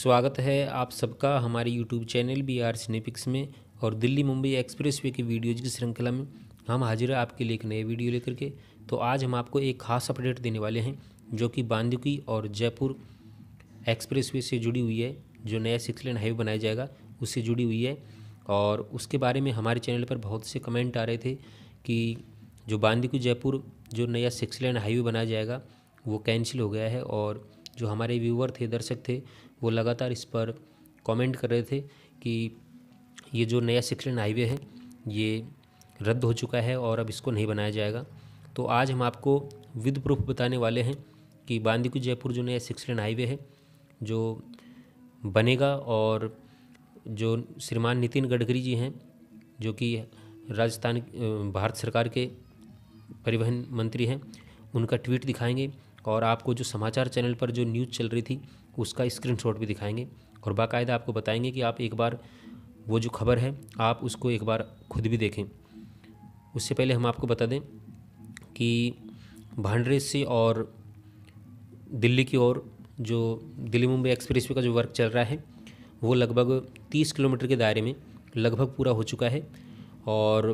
स्वागत है आप सबका हमारे YouTube channel B R Cinepix में और दिल्ली मुंबई एक्सप्रेस वे की वीडियोज़ की श्रृंखला में हम हाजिर हैं आपके लिए एक नए वीडियो लेकर के तो आज हम आपको एक खास अपडेट देने वाले हैं जो कि बांदुकी और जयपुर एक्सप्रेस वे से जुड़ी हुई है जो नया सिक्स लेन हाईवे बनाया जाएगा उससे जुड़ी हुई है और उसके बारे में हमारे चैनल पर बहुत से कमेंट आ रहे थे कि जो बांदुकी जयपुर जो नया सिक्स लेन हाईवे बनाया जाएगा वो कैंसिल हो गया है और जो हमारे व्यूवर थे दर्शक थे वो लगातार इस पर कमेंट कर रहे थे कि ये जो नया सिक्स लेन हाईवे है ये रद्द हो चुका है और अब इसको नहीं बनाया जाएगा तो आज हम आपको विद प्रूफ बताने वाले हैं कि बांदीकू जयपुर जो नया सिक्स लेन हाईवे है जो बनेगा और जो श्रीमान नितिन गडकरी जी हैं जो कि राजस्थान भारत सरकार के परिवहन मंत्री हैं उनका ट्वीट दिखाएंगे और आपको जो समाचार चैनल पर जो न्यूज़ चल रही थी उसका स्क्रीनशॉट भी दिखाएंगे और बाकायदा आपको बताएंगे कि आप एक बार वो जो खबर है आप उसको एक बार खुद भी देखें उससे पहले हम आपको बता दें कि भांडरे से और दिल्ली की ओर जो दिल्ली मुंबई एक्सप्रेसवे का जो वर्क चल रहा है वो लगभग तीस किलोमीटर के दायरे में लगभग पूरा हो चुका है और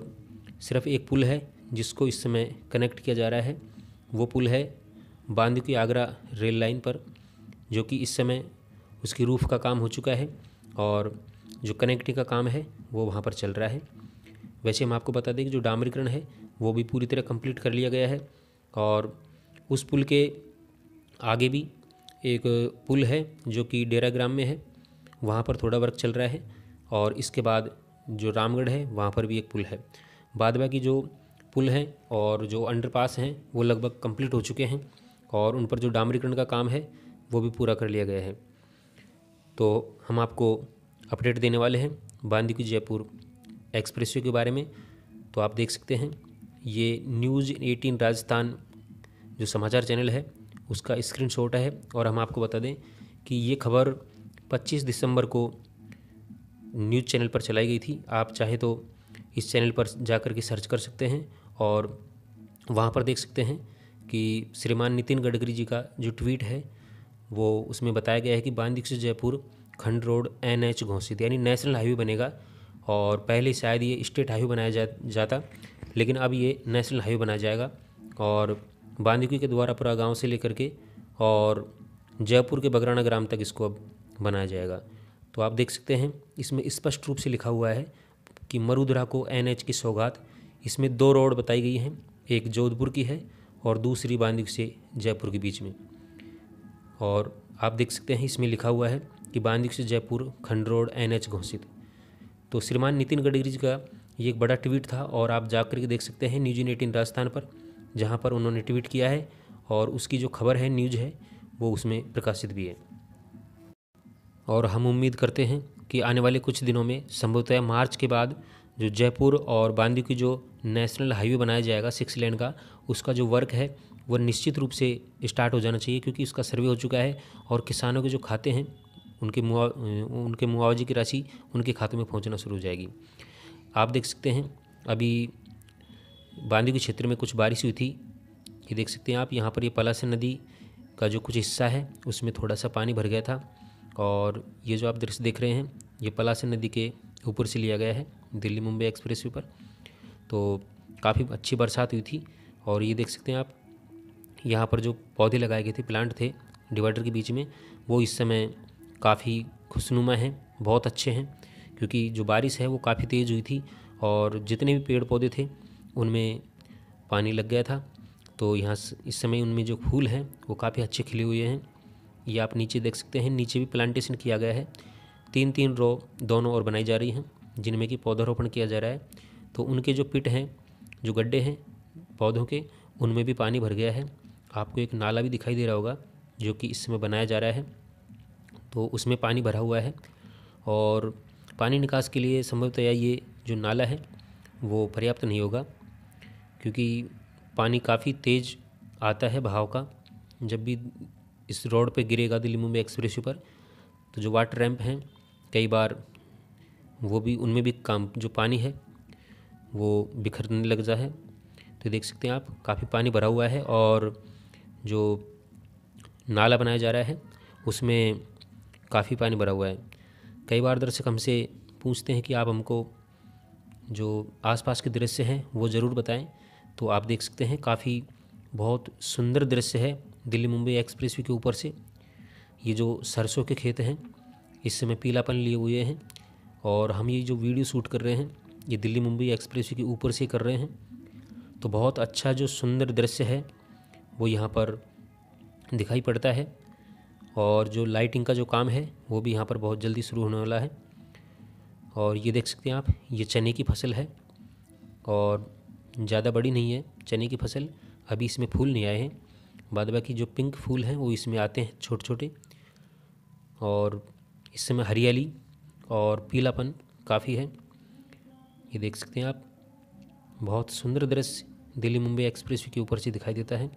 सिर्फ एक पुल है जिसको इस समय कनेक्ट किया जा रहा है वो पुल है बांध की आगरा रेल लाइन पर जो कि इस समय उसकी रूफ़ का काम हो चुका है और जो कनेक्टिंग का काम है वो वहाँ पर चल रहा है वैसे हम आपको बता दें कि जो डामरीकरण है वो भी पूरी तरह कंप्लीट कर लिया गया है और उस पुल के आगे भी एक पुल है जो कि डेरा ग्राम में है वहाँ पर थोड़ा वर्क चल रहा है और इसके बाद जो रामगढ़ है वहाँ पर भी एक पुल है बाद की जो पुल हैं और जो अंडरपास हैं वो लगभग कंप्लीट हो चुके हैं और उन पर जो डामरीकरण का काम है वो भी पूरा कर लिया गया है तो हम आपको अपडेट देने वाले हैं की जयपुर एक्सप्रेस के बारे में तो आप देख सकते हैं ये न्यूज़ एटीन राजस्थान जो समाचार चैनल है उसका शॉट है और हम आपको बता दें कि ये खबर 25 दिसंबर को न्यूज़ चैनल पर चलाई गई थी आप चाहें तो इस चैनल पर जा कर के सर्च कर सकते हैं और वहाँ पर देख सकते हैं कि श्रीमान नितिन गडकरी जी का जो ट्वीट है वो उसमें बताया गया है कि बांदी से जयपुर खंड रोड एन एच घोषित यानी नेशनल हाईवे बनेगा और पहले शायद ये स्टेट हाईवे बनाया जा, जाता लेकिन अब ये नेशनल हाईवे बनाया जाएगा और बांदीकुई के द्वारापुरा गांव से लेकर के और जयपुर के बगराना ग्राम तक इसको अब बनाया जाएगा तो आप देख सकते हैं इसमें स्पष्ट रूप से लिखा हुआ है कि मरुद्रा को एन की सौगात इसमें दो रोड बताई गई हैं एक जोधपुर की है और दूसरी बांदीव से जयपुर के बीच में और आप देख सकते हैं इसमें लिखा हुआ है कि बांदीव से जयपुर खंड रोड एन घोषित तो श्रीमान नितिन गडकरी जी का ये एक बड़ा ट्वीट था और आप जा करके देख सकते हैं न्यूज इन एटीन राजस्थान पर जहाँ पर उन्होंने ट्वीट किया है और उसकी जो खबर है न्यूज है वो उसमें प्रकाशित भी है और हम उम्मीद करते हैं कि आने वाले कुछ दिनों में संभवतः मार्च के बाद जो जयपुर और बांदी की जो नेशनल हाईवे बनाया जाएगा सिक्स लेन का उसका जो वर्क है वो निश्चित रूप से स्टार्ट हो जाना चाहिए क्योंकि उसका सर्वे हो चुका है और किसानों के जो खाते हैं उनके मुआ उनके मुआवजे की राशि उनके खातों में पहुंचना शुरू हो जाएगी आप देख सकते हैं अभी बांदी के क्षेत्र में कुछ बारिश हुई थी ये देख सकते हैं आप यहाँ पर ये पलास नदी का जो कुछ हिस्सा है उसमें थोड़ा सा पानी भर गया था और ये जो आप दृश्य देख रहे हैं ये पलास नदी के ऊपर से लिया गया है दिल्ली मुंबई एक्सप्रेस वे पर तो काफ़ी अच्छी बरसात हुई थी और ये देख सकते हैं आप यहाँ पर जो पौधे लगाए गए थे प्लांट थे डिवाइडर के बीच में वो इस समय काफ़ी खुशनुमा हैं बहुत अच्छे हैं क्योंकि जो बारिश है वो काफ़ी तेज़ हुई थी और जितने भी पेड़ पौधे थे उनमें पानी लग गया था तो यहाँ इस समय उनमें जो फूल हैं वो काफ़ी अच्छे खिले हुए हैं ये आप नीचे देख सकते हैं नीचे भी प्लांटेशन किया गया है तीन तीन रो दोनों ओर बनाई जा रही हैं जिनमें कि पौधारोपण किया जा रहा है तो उनके जो पिट हैं जो गड्ढे हैं पौधों के उनमें भी पानी भर गया है आपको एक नाला भी दिखाई दे रहा होगा जो कि इसमें बनाया जा रहा है तो उसमें पानी भरा हुआ है और पानी निकास के लिए संभवतया ये जो नाला है वो पर्याप्त नहीं होगा क्योंकि पानी काफ़ी तेज़ आता है बहाव का जब भी इस रोड पे गिरेगा दिल्ली मुंबई एक्सप्रेस पर तो जो वाटर रैम्प हैं कई बार वो भी उनमें भी काम जो पानी है वो बिखरने लग जा है तो देख सकते हैं आप काफ़ी पानी भरा हुआ है और जो नाला बनाया जा रहा है उसमें काफ़ी पानी भरा हुआ है कई बार दर्शक हमसे पूछते हैं कि आप हमको जो आसपास के दृश्य हैं वो ज़रूर बताएं तो आप देख सकते हैं काफ़ी बहुत सुंदर दृश्य है दिल्ली मुंबई एक्सप्रेसवे के ऊपर से ये जो सरसों के खेत हैं हिस्से में पीलापन लिए हुए हैं और हम ये जो वीडियो शूट कर रहे हैं ये दिल्ली मुंबई एक्सप्रेस के ऊपर से कर रहे हैं तो बहुत अच्छा जो सुंदर दृश्य है वो यहाँ पर दिखाई पड़ता है और जो लाइटिंग का जो काम है वो भी यहाँ पर बहुत जल्दी शुरू होने वाला है और ये देख सकते हैं आप ये चने की फसल है और ज़्यादा बड़ी नहीं है चने की फसल अभी इसमें फूल नहीं आए हैं बाद बाकी जो पिंक फूल हैं वो इसमें आते हैं छोटे छोटे और इस समय हरियाली और पीलापन काफ़ी है ये देख सकते हैं आप बहुत सुंदर दृश्य दिल्ली मुंबई एक्सप्रेस के ऊपर से दिखाई देता है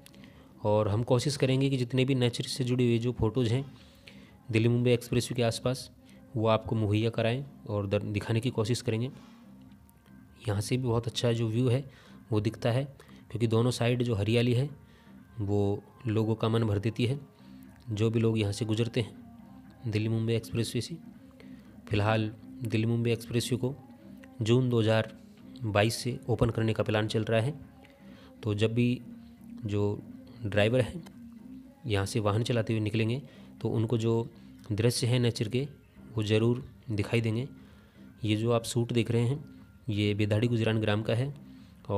और हम कोशिश करेंगे कि जितने भी नेचर से जुड़े हुए जो फ़ोटोज़ हैं दिल्ली मुंबई एक्सप्रेस के आसपास वो आपको मुहैया कराएं और दिखाने की कोशिश करेंगे यहाँ से भी बहुत अच्छा जो व्यू है वो दिखता है क्योंकि दोनों साइड जो हरियाली है वो लोगों का मन भर देती है जो भी लोग यहाँ से गुजरते हैं दिल्ली मुंबई एक्सप्रेस वे से फिलहाल दिल्ली मुंबई एक्सप्रेस वे को जून 2022 से ओपन करने का प्लान चल रहा है तो जब भी जो ड्राइवर हैं यहाँ से वाहन चलाते हुए निकलेंगे तो उनको जो दृश्य है नेचर के वो ज़रूर दिखाई देंगे ये जो आप सूट देख रहे हैं ये बेदाड़ी गुजरान ग्राम का है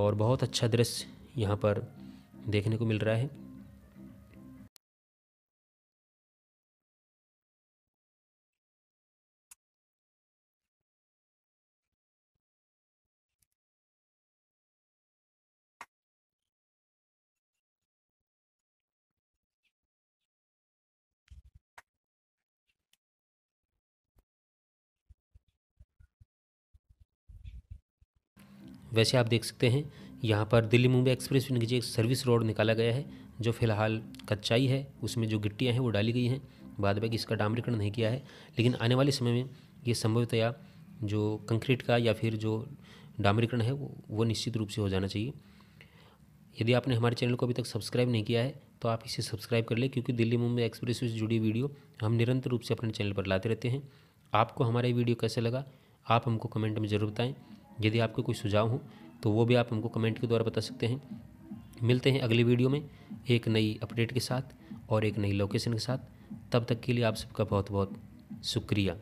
और बहुत अच्छा दृश्य यहाँ पर देखने को मिल रहा है वैसे आप देख सकते हैं यहाँ पर दिल्ली मुंबई एक्सप्रेस वे नीचे एक सर्विस रोड निकाला गया है जो फिलहाल कच्चाई है उसमें जो गिट्टियाँ हैं वो डाली गई हैं बाद में इसका डामरीकरण नहीं किया है लेकिन आने वाले समय में ये संभवतया जो कंक्रीट का या फिर जो डामरीकरण है वो वो निश्चित रूप से हो जाना चाहिए यदि आपने हमारे चैनल को अभी तक सब्सक्राइब नहीं किया है तो आप इसे सब्सक्राइब कर लें क्योंकि दिल्ली मुंबई एक्सप्रेस से जुड़ी वीडियो हम निरंतर रूप से अपने चैनल पर लाते रहते हैं आपको हमारा ये वीडियो कैसे लगा आप हमको कमेंट में ज़रूर बताएं यदि आपके कोई सुझाव हो तो वो भी आप हमको कमेंट के द्वारा बता सकते हैं मिलते हैं अगली वीडियो में एक नई अपडेट के साथ और एक नई लोकेशन के साथ तब तक के लिए आप सबका बहुत बहुत शुक्रिया